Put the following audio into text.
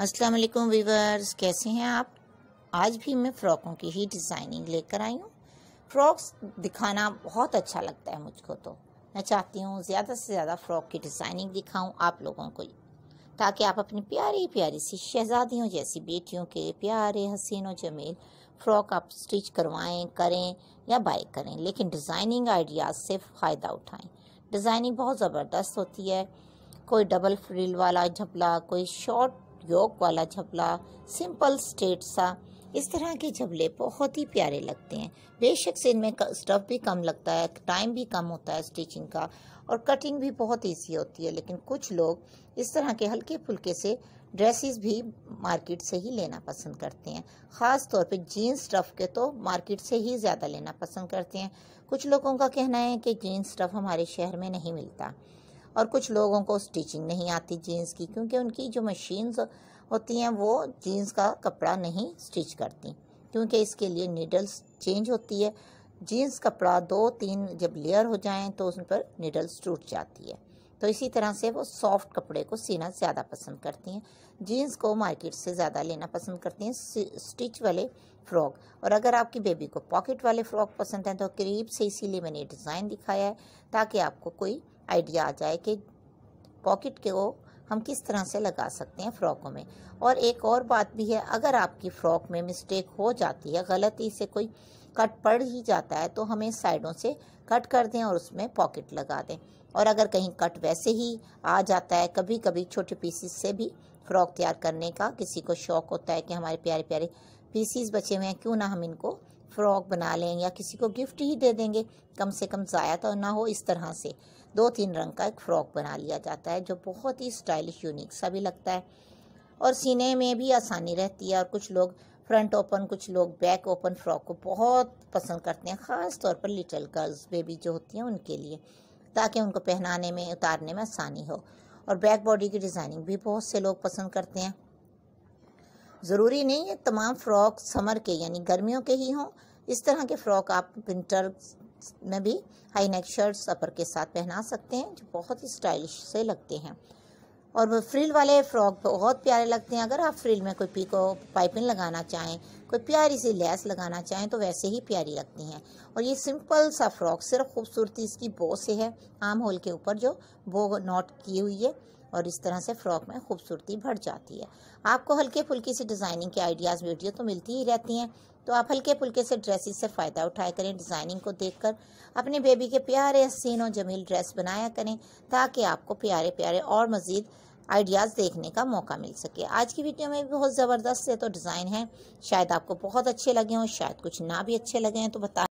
अस्सलाम वालेकुम वीवर्स कैसे हैं आप आज भी मैं फ़्रॉकों की ही डिज़ाइनिंग लेकर आई हूँ फ़्रॉक्स दिखाना बहुत अच्छा लगता है मुझको तो मैं चाहती हूँ ज़्यादा से ज़्यादा फ़्रॉक की डिज़ाइनिंग दिखाऊँ आप लोगों को ताकि आप अपनी प्यारी प्यारी सी शहजादियों जैसी बेटियों के प्यारे हसीनों जमील फ़्रॉक आप स्टिच करवाएं करें या बाय करें लेकिन डिज़ाइनिंग आइडियाज़ से फ़ायदा उठाएं डिज़ाइनिंग बहुत ज़बरदस्त होती है कोई डबल फ्रिल वाला झपला कोई शॉर्ट योग वाला झबला सिंपल स्टेट सा इस तरह के झबले बहुत ही प्यारे लगते हैं बेशक से इनमें स्टफ भी कम लगता है टाइम भी कम होता है स्टिचिंग का और कटिंग भी बहुत ईजी होती है लेकिन कुछ लोग इस तरह के हल्के फुल्के से ड्रेसेस भी मार्केट से ही लेना पसंद करते हैं ख़ास तौर पे जीन्स स्टफ़ के तो मार्केट से ही ज़्यादा लेना पसंद करते हैं कुछ लोगों का कहना है कि जीन्स स्टफ़ हमारे शहर में नहीं मिलता और कुछ लोगों को स्टिचिंग नहीं आती जीन्स की क्योंकि उनकी जो मशीन्स होती हैं वो जीन्स का कपड़ा नहीं स्टिच करती क्योंकि इसके लिए नीडल्स चेंज होती है जीन्स कपड़ा दो तीन जब लेयर हो जाएं तो उस पर नीडल्स टूट जाती है तो इसी तरह से वो सॉफ्ट कपड़े को सीना ज़्यादा पसंद करती हैं जीन्स को मार्केट से ज़्यादा लेना पसंद करती हैं स्टिच वाले फ़्रॉक और अगर आपकी बेबी को पॉकेट वाले फ़्रॉक पसंद हैं तो करीब से इसीलिए मैंने डिज़ाइन दिखाया है ताकि आपको कोई आइडिया आ जाए कि पॉकेट के वो हम किस तरह से लगा सकते हैं फ्रॉकों में और एक और बात भी है अगर आपकी फ्रॉक में मिस्टेक हो जाती है गलती से कोई कट पड़ ही जाता है तो हमें साइडों से कट कर दें और उसमें पॉकेट लगा दें और अगर कहीं कट वैसे ही आ जाता है कभी कभी छोटे पीसीस से भी फ्रॉक तैयार करने का किसी को शौक होता है कि हमारे प्यारे प्यारे पीसीस बचे हुए हैं क्यों ना हम इनको फ्रॉक बना लें या किसी को गिफ्ट ही दे देंगे कम से कम ज़ाया तो ना हो इस तरह से दो तीन रंग का एक फ़्रॉक बना लिया जाता है जो बहुत ही स्टाइलिश यूनिक सा भी लगता है और सीने में भी आसानी रहती है और कुछ लोग फ्रंट ओपन कुछ लोग बैक ओपन फ्रॉक को बहुत पसंद करते हैं ख़ास तौर पर लिटिल गर्ल्स बेबी जो होती हैं उनके लिए ताकि उनको पहनाने में उतारने में आसानी हो और बैक बॉडी की डिज़ाइनिंग भी बहुत से लोग पसंद करते हैं ज़रूरी नहीं है तमाम फ़्रॉक समर के यानी गर्मियों के ही हों इस तरह के फ़्रॉक आप विंटर में भी हाई नेक शर्ट्स अपर के साथ पहना सकते हैं जो बहुत ही स्टाइलिश से लगते हैं और वो फ्रिल वाले फ्रॉक बहुत प्यारे लगते हैं अगर आप फ्रिल में कोई पीको पाइपिंग लगाना चाहें कोई प्यारी सी लेस लगाना चाहें तो वैसे ही प्यारी लगती हैं और ये सिंपल सा फ्रॉक सिर्फ खूबसूरती इसकी बो से है आम होल के ऊपर जो बो नॉट की हुई है और इस तरह से फ्रॉक में खूबसूरती बढ़ जाती है आपको हल्के फुल्के से डिज़ाइनिंग के आइडियाज़ वीडियो तो मिलती ही रहती हैं तो आप हल्के फुल्के से ड्रेसेस से फ़ायदा उठाया करें डिज़ाइनिंग को देखकर अपने बेबी के प्यारे हसीन और जमील ड्रेस बनाया करें ताकि आपको प्यारे प्यारे और मज़ीद आइडियाज़ देखने का मौका मिल सके आज की वीडियो में भी बहुत ज़बरदस्त से तो डिज़ाइन है शायद आपको बहुत अच्छे लगे हों शायद कुछ ना भी अच्छे लगे हैं तो बता